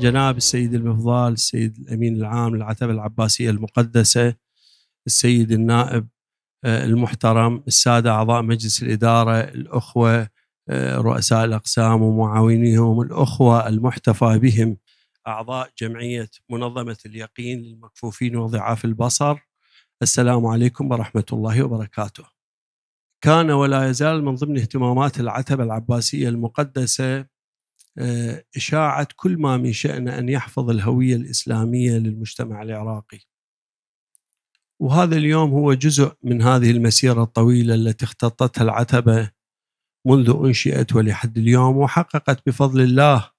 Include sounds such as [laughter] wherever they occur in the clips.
جناب السيد المفضال السيد الأمين العام للعتبة العباسية المقدسة السيد النائب آه، المحترم السادة أعضاء مجلس الإدارة الأخوة آه، رؤساء الأقسام ومعاونيهم الأخوة المحتفى بهم أعضاء جمعية منظمة اليقين للمكفوفين وضعاف البصر السلام عليكم ورحمة الله وبركاته كان ولا يزال من ضمن اهتمامات العتبة العباسية المقدسة آه، إشاعة كل ما من شأنه أن يحفظ الهوية الإسلامية للمجتمع العراقي وهذا اليوم هو جزء من هذه المسيرة الطويلة التي اختطتها العتبة منذ أنشئت ولحد اليوم وحققت بفضل الله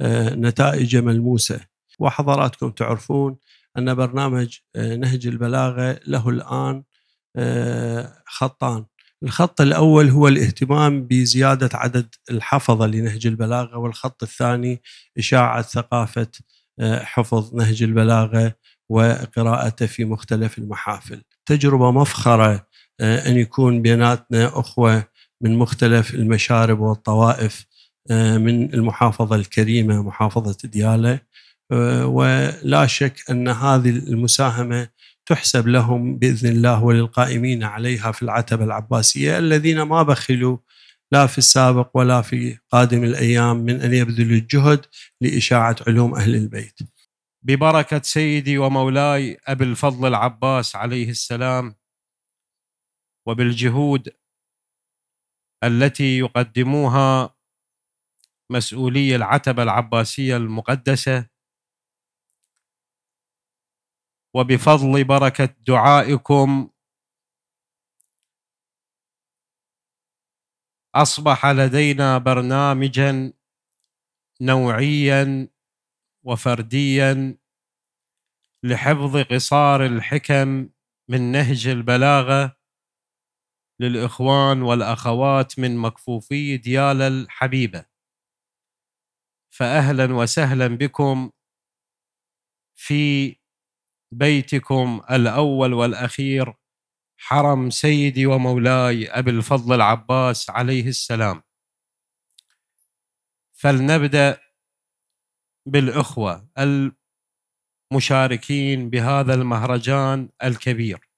آه، نتائج ملموسة وحضراتكم تعرفون أن برنامج آه، نهج البلاغة له الآن خطان الخط الأول هو الاهتمام بزيادة عدد الحفظة لنهج البلاغة والخط الثاني إشاعة ثقافة آه، حفظ نهج البلاغة وقراءته في مختلف المحافل تجربة مفخرة آه، أن يكون بيناتنا أخوة من مختلف المشارب والطوائف آه، من المحافظة الكريمة محافظة ديالة ولا شك أن هذه المساهمة تحسب لهم باذن الله وللقائمين عليها في العتبه العباسيه الذين ما بخلوا لا في السابق ولا في قادم الايام من ان يبذلوا الجهد لاشاعه علوم اهل البيت. ببركه سيدي ومولاي ابي الفضل العباس عليه السلام وبالجهود التي يقدموها مسؤولي العتبه العباسيه المقدسه وبفضل بركة دعائكم أصبح لدينا برنامجا نوعيا وفرديا لحفظ قصار الحكم من نهج البلاغة للإخوان والأخوات من مكفوفي ديال الحبيبة فأهلا وسهلا بكم في بيتكم الاول والاخير حرم سيدي ومولاي ابي الفضل العباس عليه السلام فلنبدا بالاخوه المشاركين بهذا المهرجان الكبير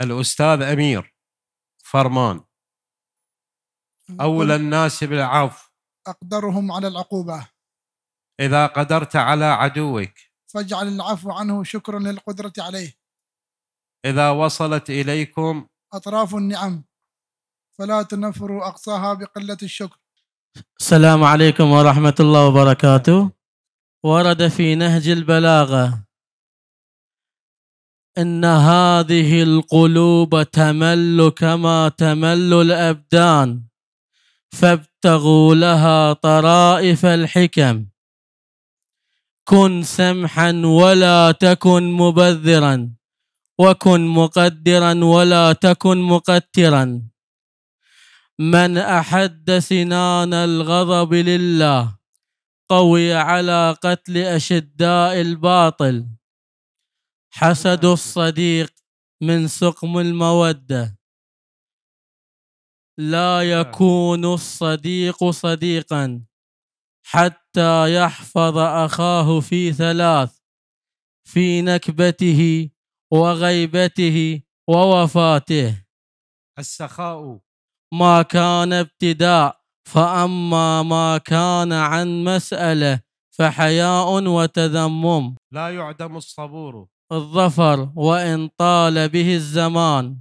الاستاذ امير فرمان اولى الناس بالعفو اقدرهم على العقوبه اذا قدرت على عدوك فاجعل العفو عنه شكرا للقدرة عليه إذا وصلت إليكم أطراف النعم فلا تنفروا أقصاها بقلة الشكر السلام عليكم ورحمة الله وبركاته ورد في نهج البلاغة إن هذه القلوب تمل كما تمل الأبدان فابتغوا لها طرائف الحكم كن سمحا ولا تكن مبذرا وكن مقدرا ولا تكن مقترا من احد سنان الغضب لله قوي على قتل اشداء الباطل حسد الصديق من سقم الموده لا يكون الصديق صديقا حتى يحفظ اخاه في ثلاث في نكبته وغيبته ووفاته السخاء ما كان ابتداء فاما ما كان عن مساله فحياء وتذمم لا يعدم الصبور الظفر وان طال به الزمان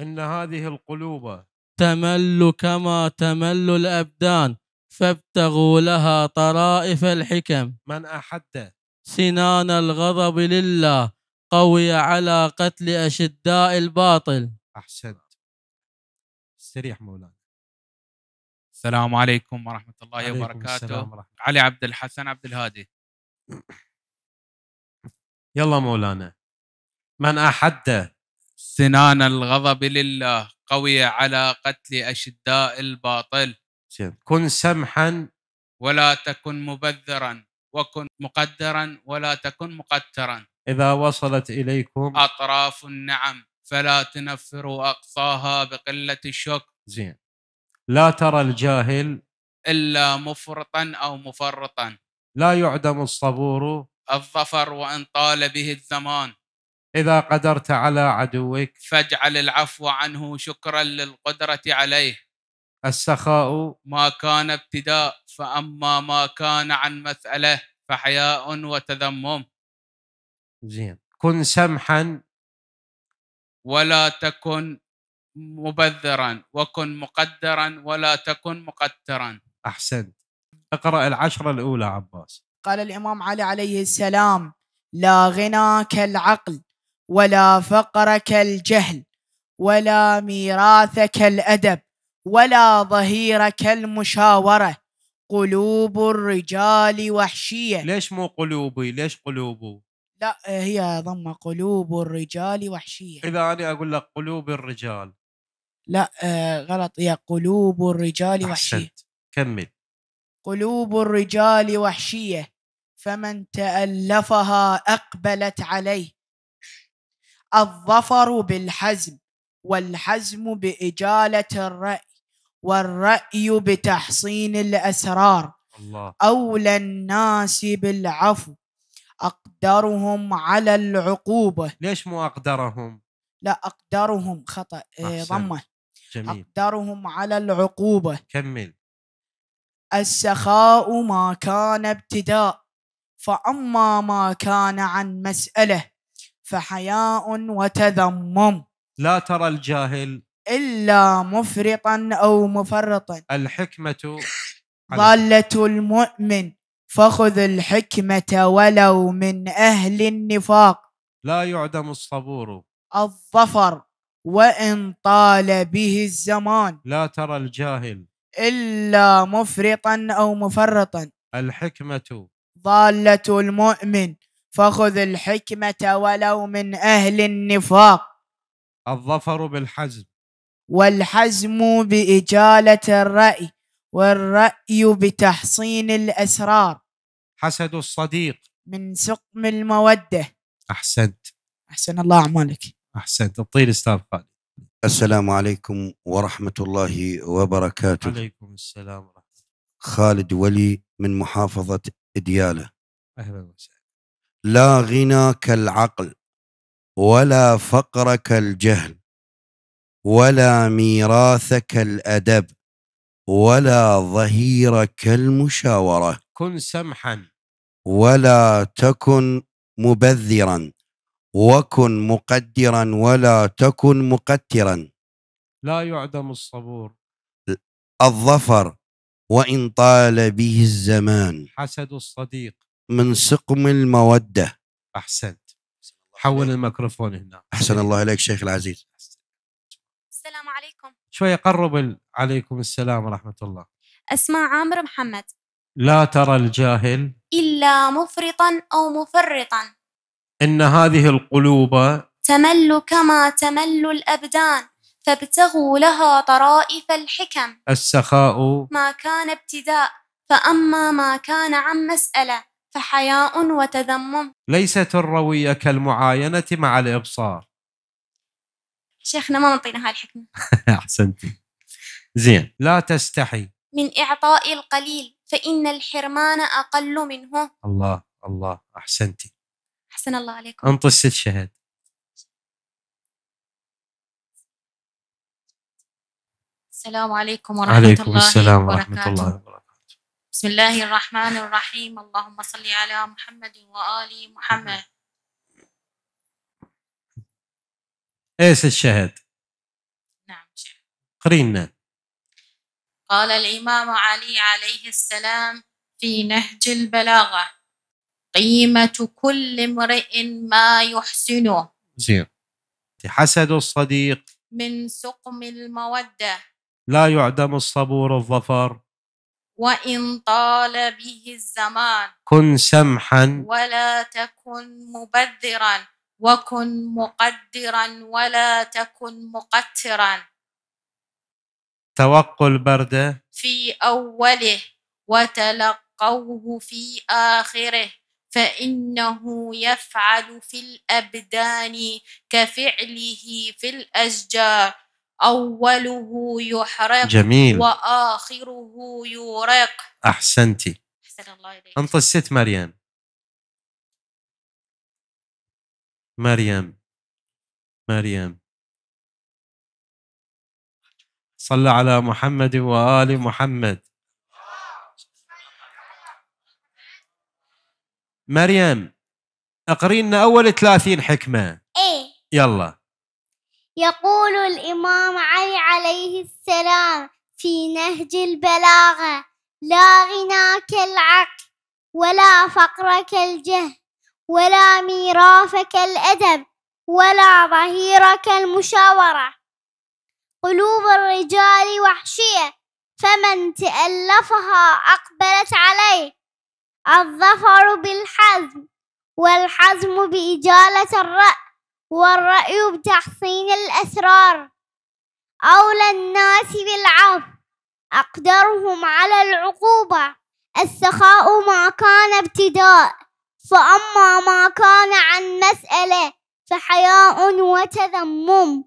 ان هذه القلوب تمل كما تمل الابدان فابتغوا لها طرائف الحكم من أحد سنان الغضب لله قوي على قتل أشداء الباطل أحسنت استريح مولانا السلام عليكم ورحمة الله عليكم وبركاته ورحمة. علي عبد الحسن عبد الهادي [clears throat] يلا مولانا من أحد سنان الغضب لله قوي على قتل أشداء الباطل كن سمحا ولا تكن مبذرا وكن مقدرا ولا تكن مقترا إذا وصلت إليكم أطراف النعم فلا تنفروا أقصاها بقلة الشكر زين لا ترى الجاهل إلا مفرطا أو مفرطا لا يعدم الصبور الظفر وإن طال به الزمان إذا قدرت على عدوك فاجعل العفو عنه شكرا للقدرة عليه السخاء ما كان ابتداء فأما ما كان عن مسألة فحياء وتذمم زين كن سمحا ولا تكن مبذرا وكن مقدرا ولا تكن مقترا أحسنت اقرأ العشرة الأولى عباس قال الإمام علي عليه السلام لا غنى كالعقل ولا فقر كالجهل ولا ميراث كالأدب ولا ظهير كالمشاورة قلوب الرجال وحشية ليش مو قلوبي ليش قلوبه لا هي ضم قلوب الرجال وحشية إذا أنا أقول لك قلوب الرجال لا آه غلط هي قلوب الرجال أحسنت. وحشية كمل قلوب الرجال وحشية فمن تألفها أقبلت عليه الظفر بالحزم والحزم بإجالة الرأي والرأي بتحصين الأسرار الله. أولى الناس بالعفو أقدرهم على العقوبة ليش مو أقدرهم؟ لا أقدرهم خطأ إيه، ضمه جميل. أقدرهم على العقوبة كمل السخاء ما كان ابتداء فأما ما كان عن مسألة فحياء وتذمم لا ترى الجاهل إلا مفرطا أو مفرطا الحكمة ضالة المؤمن فخذ الحكمة ولو من أهل النفاق لا يعدم الصبور الظفر وإن طال به الزمان لا ترى الجاهل إلا مفرطا أو مفرطا الحكمة ضالة المؤمن فخذ الحكمة ولو من أهل النفاق الظفر بالحزم والحزم بإجالة الرأي والرأي بتحصين الأسرار حسد الصديق من سقم المودة أحسنت أحسن الله أعمالك أحسنت الطير أستاذ خالد السلام عليكم ورحمة الله وبركاته عليكم السلام ورحمة خالد ولي من محافظة ديالة أهلا وسهلا لا غنى كالعقل ولا فقر كالجهل ولا ميراثك الادب ولا ظهيرك المشاوره كن سمحا ولا تكن مبذرا وكن مقدرا ولا تكن مقترا لا يعدم الصبور الظفر وان طال به الزمان حسد الصديق من سقم الموده احسنت حول الميكروفون هنا احسن الله اليك شيخ العزيز شوي قرب عليكم السلام ورحمه الله اسماء عامر محمد لا ترى الجاهل الا مفرطا او مفرطا ان هذه القلوب تمل كما تمل الابدان فابتغوا لها طرائف الحكم السخاء ما كان ابتداء فاما ما كان عن مساله فحياء وتذمم ليست الرويه كالمعاينه مع الابصار شيخنا ما نعطينا هاي الحكمة [laughs] أحسنتي زين لا تستحي من إعطاء القليل فإن الحرمان أقل منه الله الله أحسنتي أحسن الله عليكم أنت الست شهد السلام عليكم ورحمة عليكم الله السلام ورحمة الله وبركاته بسم الله الرحمن الرحيم اللهم صل على محمد وآل محمد ايش الشهد؟ نعم شيخ قرينا قال الإمام علي عليه السلام في نهج البلاغة قيمة كل امرئ ما يحسنه زين حسد الصديق من سقم المودة لا يعدم الصبور الظفر وإن طال به الزمان كن سمحا ولا تكن مبذرا وكن مقدرا ولا تكن مقترا تلقوا البرد في أوله وتلقوه في آخره فإنه يفعل في الأبدان كفعله في الأشجار أوله يحرق جميل وآخره يورق أحسنتي أحسن الله إليك أنت الست مريم مريم مريم صلى على محمد وآل محمد مريم اقرينا أول ثلاثين حكمة إيه يلا يقول الإمام علي عليه السلام في نهج البلاغة لا غناك العقل ولا فقرك الجهل ولا ميراثك الأدب ولا ظهيرك المشاورة قلوب الرجال وحشية فمن تألفها أقبلت عليه الظفر بالحزم والحزم بإجالة الرأي والرأي بتحصين الأسرار أولى الناس بالعفو أقدرهم على العقوبة السخاء ما كان ابتداء فأما ما كان عن مسألة فحياء وتذمم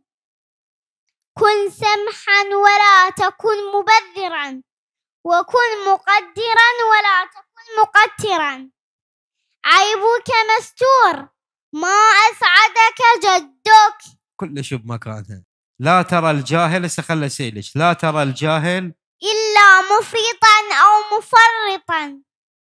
كن سمحا ولا تكن مبذرا وكن مقدرا ولا تكن مقترا عيبك مستور ما أسعدك جدك كلش بمكانها لا ترى الجاهل هسه سيلش لا ترى الجاهل إلا مفرطا أو مفرطا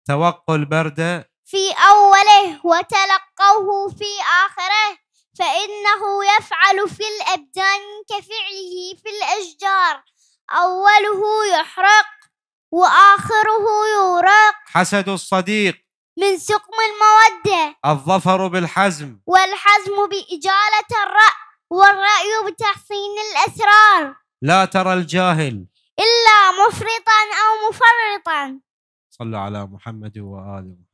توقل بردة في أوله وتلقوه في آخره فإنه يفعل في الأبدان كفعله في الأشجار أوله يحرق وآخره يورق حسد الصديق من سقم المودة الظفر بالحزم والحزم بإجالة الرأي والرأي بتحصين الأسرار لا ترى الجاهل إلا مفرطا أو مفرطا صلى على محمد وآله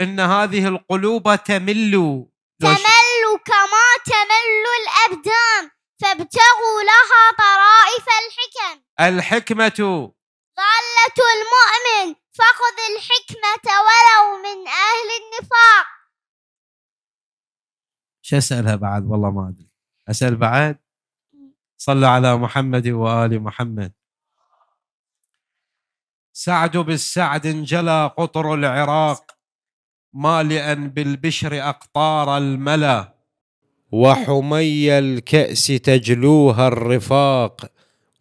إن هذه القلوب تمل تمل كما تمل الأبدان فابتغوا لها طرائف الحكم الحكمة ضالة المؤمن فخذ الحكمة ولو من أهل النفاق شو أسألها بعد والله ما أدري أسأل بعد صلى على محمد وآل محمد سعد بالسعد انجلى قطر العراق مالئا بالبشر أقطار الملا وحمي الكأس تجلوها الرفاق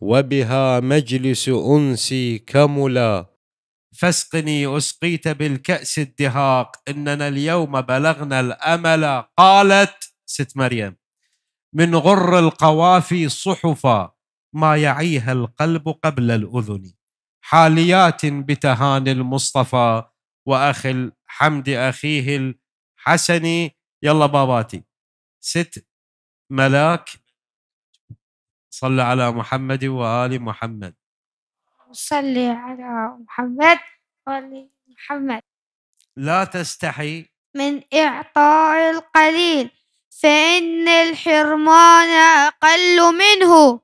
وبها مجلس أنسي كملا فاسقني أسقيت بالكأس الدهاق إننا اليوم بلغنا الأمل قالت ست مريم من غر القوافي صحفا ما يعيها القلب قبل الأذن حاليات بتهان المصطفى وأخ الحمد أخيه الحسني يلا باباتي ست ملاك صلى على محمد وآل محمد صلي على محمد وآل محمد لا تستحي من إعطاء القليل فإن الحرمان أقل منه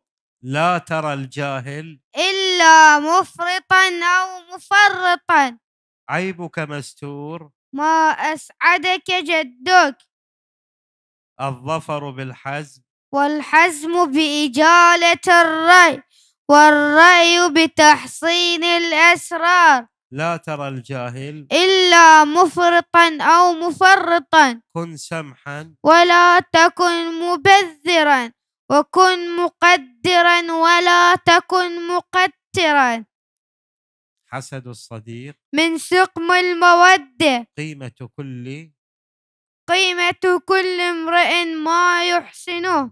لا ترى الجاهل إلا مفرطا أو مفرطا عيبك مستور ما أسعدك جدك الظفر بالحزم والحزم بإجالة الرأي والرأي بتحصين الأسرار لا ترى الجاهل إلا مفرطا أو مفرطا كن سمحا ولا تكن مبذرا وكن مقدرا ولا تكن مقترا حسد الصديق من سقم المودة قيمة كل قيمة كل امرئ ما يحسنه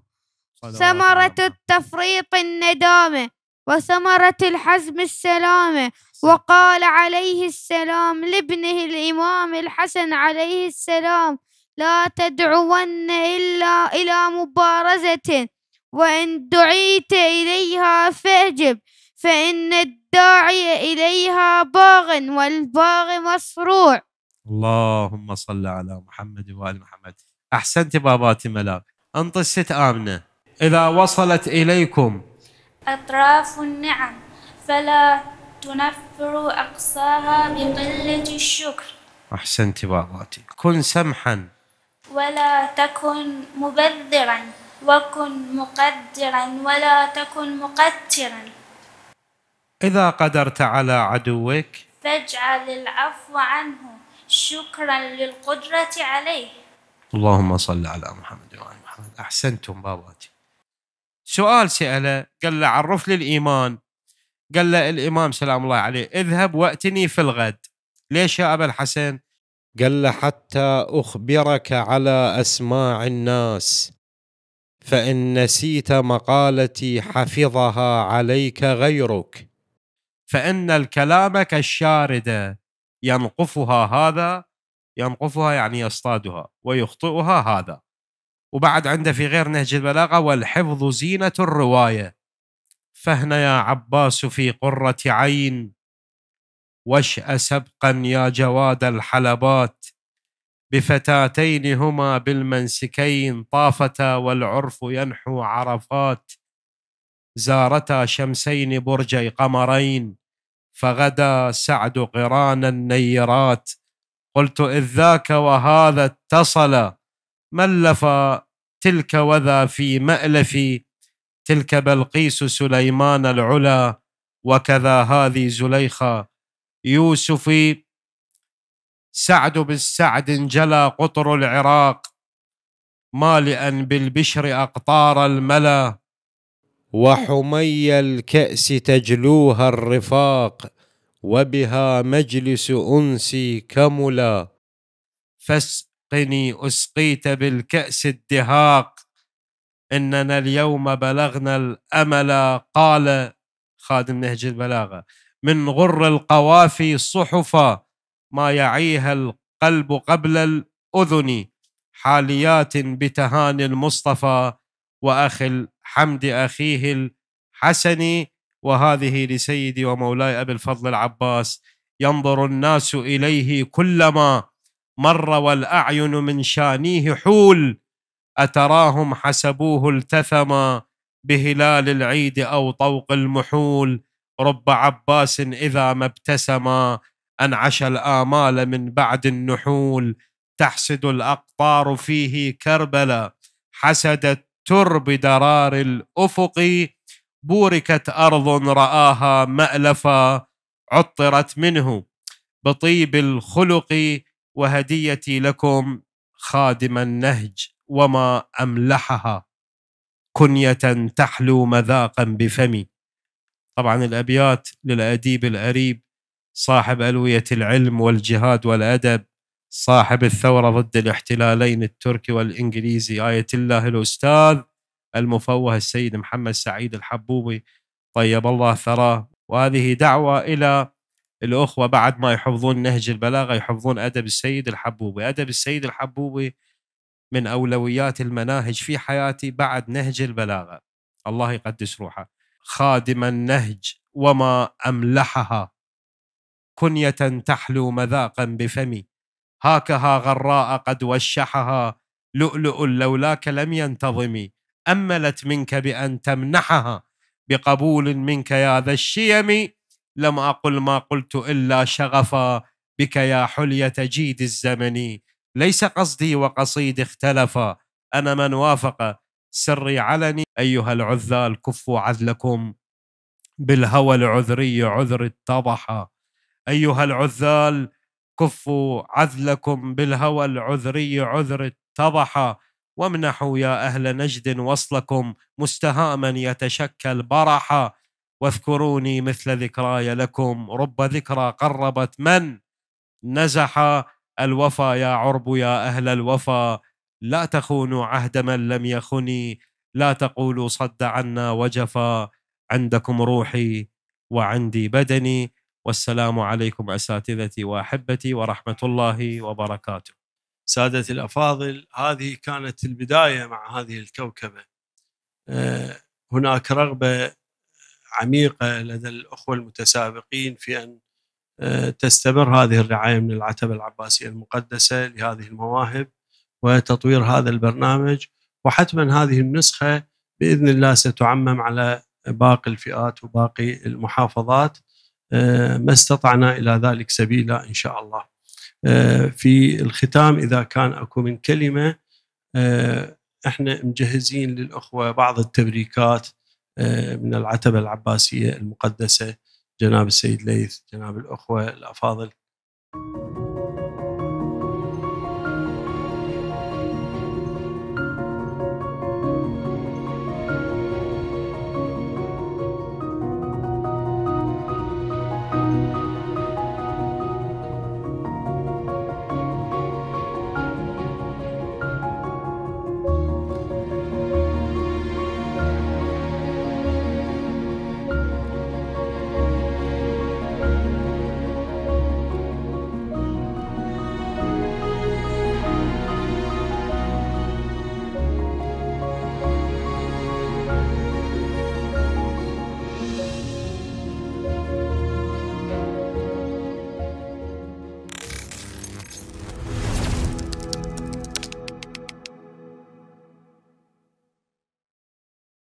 ثمرة التفريط الندامة وثمرة الحزم السلامة وقال عليه السلام لابنه الإمام الحسن عليه السلام لا تدعون إلا إلى مبارزة وإن دعيت إليها فاجب فإن الداعي إليها باغ والباغ مصروع اللهم صل على محمد وآل محمد أحسنت بابات ملاك أنت ست آمنة إذا وصلت إليكم أطراف النعم فلا تنفر أقصاها بقلة الشكر أحسنت باباتي كن سمحا ولا تكن مبذرا وكن مقدرا ولا تكن مقترا إذا قدرت على عدوك فاجعل العفو عنه شكرا للقدرة عليه اللهم صل على محمد وعلى محمد أحسنتم باباتي سؤال سأله قال له عرف لي الإيمان قال له الإمام سلام الله عليه اذهب وأتني في الغد ليش يا أبا الحسن قال له حتى أخبرك على أسماع الناس فان نسيت مقالتي حفظها عليك غيرك فان الكلام كالشارده ينقفها هذا ينقفها يعني يصطادها ويخطئها هذا وبعد عنده في غير نهج البلاغه والحفظ زينه الروايه فهنا يا عباس في قره عين واشأ سبقا يا جواد الحلبات بفتاتين هما بالمنسكين طافتا والعرف ينحو عرفات زارتا شمسين برجي قمرين فغدا سعد قران النيرات قلت إذ ذاك وهذا اتصل ملف تلك وذا في مألفي تلك بلقيس سليمان العلا وكذا هذه زليخة يوسف سعد بالسعد انجلى قطر العراق مالئا بالبشر أقطار الملا وحمي الكأس تجلوها الرفاق وبها مجلس أنسي كملا فاسقني أسقيت بالكأس الدهاق إننا اليوم بلغنا الأمل قال خادم نهج البلاغة من غر القوافي صحفا ما يعيها القلب قبل الأذن حاليات بتهاني المصطفى وأخ الحمد أخيه الحسن وهذه لسيدي ومولاي أبي الفضل العباس ينظر الناس إليه كلما مر والأعين من شانيه حول أتراهم حسبوه التثما بهلال العيد أو طوق المحول رب عباس إذا ما ابتسما أنعش الآمال من بعد النحول تحسد الأقطار فيه كربلا حسد الترب درار الأفق بوركت أرض رآها مألفا عطرت منه بطيب الخلق وهديتي لكم خادم النهج وما أملحها كنية تحلو مذاقا بفمي طبعا الأبيات للأديب الأريب صاحب ألوية العلم والجهاد والأدب صاحب الثورة ضد الاحتلالين التركي والإنجليزي آية الله الأستاذ المفوه السيد محمد سعيد الحبوبي طيب الله ثراه وهذه دعوة إلى الأخوة بعد ما يحفظون نهج البلاغة يحفظون أدب السيد الحبوبي أدب السيد الحبوبي من أولويات المناهج في حياتي بعد نهج البلاغة الله يقدس روحه خادم النهج وما أملحها كنية تحلو مذاقا بفمي هاكها غراء قد وشحها لؤلؤ لولاك لم ينتظمي أملت منك بأن تمنحها بقبول منك يا ذا الشيم لم أقل ما قلت إلا شغفا بك يا حلية جيد الزمن ليس قصدي وقصيدي اختلفا أنا من وافق سري علني أيها العذال كفوا عذلكم بالهوى العذري عذر اتضحا أيها العذال كفوا عذلكم بالهوى العذري عذر التضحى وامنحوا يا أهل نجد وصلكم مستهاما يتشكل برحا واذكروني مثل ذكراي لكم رب ذكرى قربت من نزح الوفا يا عرب يا أهل الوفا لا تخونوا عهد من لم يخني لا تقولوا صد عنا وجفا عندكم روحي وعندي بدني والسلام عليكم اساتذتي واحبتي ورحمه الله وبركاته. سادتي الافاضل هذه كانت البدايه مع هذه الكوكبه. آه، هناك رغبه عميقه لدى الاخوه المتسابقين في ان آه، تستمر هذه الرعايه من العتبه العباسيه المقدسه لهذه المواهب وتطوير هذا البرنامج وحتما هذه النسخه باذن الله ستعمم على باقي الفئات وباقي المحافظات. آه، ما استطعنا إلى ذلك سبيلا إن شاء الله آه، في الختام إذا كان أكو من كلمة آه، احنا مجهزين للأخوة بعض التبريكات من العتبة العباسية المقدسة جناب السيد ليث جناب الأخوة الأفاضل